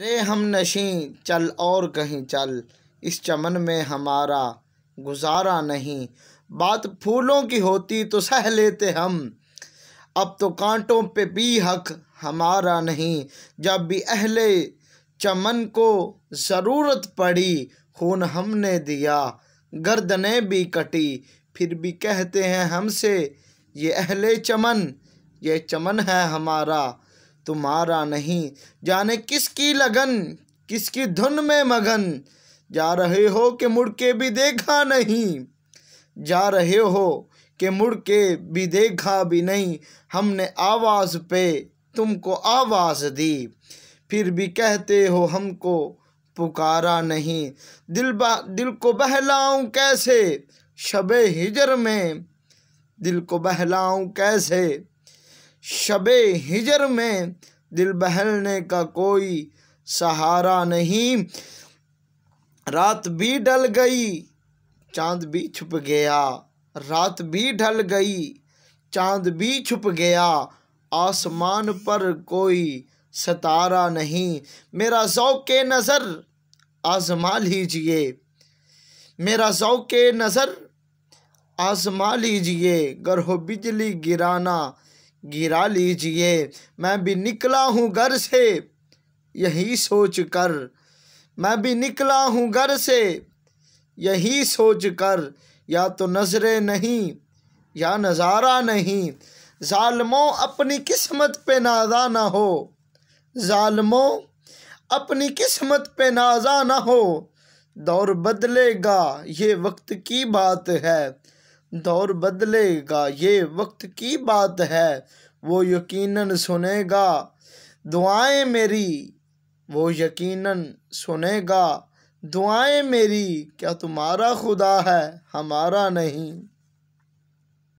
रे हम नशीं चल और कहीं चल इस चमन में हमारा गुजारा नहीं बात फूलों की होती तो सह लेते हम अब तो कांटों पे भी हक हमारा नहीं जब भी अहले चमन को ज़रूरत पड़ी खून हमने दिया गर्दनें भी कटी फिर भी कहते हैं हमसे ये अहले चमन ये चमन है हमारा तुम्हारा नहीं जाने किसकी लगन किसकी धुन में मगन जा रहे हो कि मुड़ के भी देखा नहीं जा रहे हो कि मुड़ के भी देखा भी नहीं हमने आवाज़ पे तुमको आवाज़ दी फिर भी कहते हो हमको पुकारा नहीं दिल बा दिल को बहलाऊं कैसे शब हिजर में दिल को बहलाऊं कैसे शब हिजर में दिल बहलने का कोई सहारा नहीं रात भी ढल गई चांद भी छुप गया रात भी ढल गई चांद भी छुप गया आसमान पर कोई सतारा नहीं मेरा शौक नज़र आजमा लीजिए मेरा शौक नज़र आजमा लीजिए गर हो बिजली गिराना गिरा लीजिए मैं भी निकला हूँ घर से यही सोच कर मैं भी निकला हूँ घर से यही सोच कर या तो नजरें नहीं या नज़ारा नहीं ालमों अपनी किस्मत पे नाजा ना हो ालमों अपनी किस्मत पे नाजा ना हो दौर बदलेगा ये वक्त की बात है दौर बदलेगा ये वक्त की बात है वो यकीनन सुनेगा दुआएं मेरी वो यकीनन सुनेगा दुआएं मेरी क्या तुम्हारा खुदा है हमारा नहीं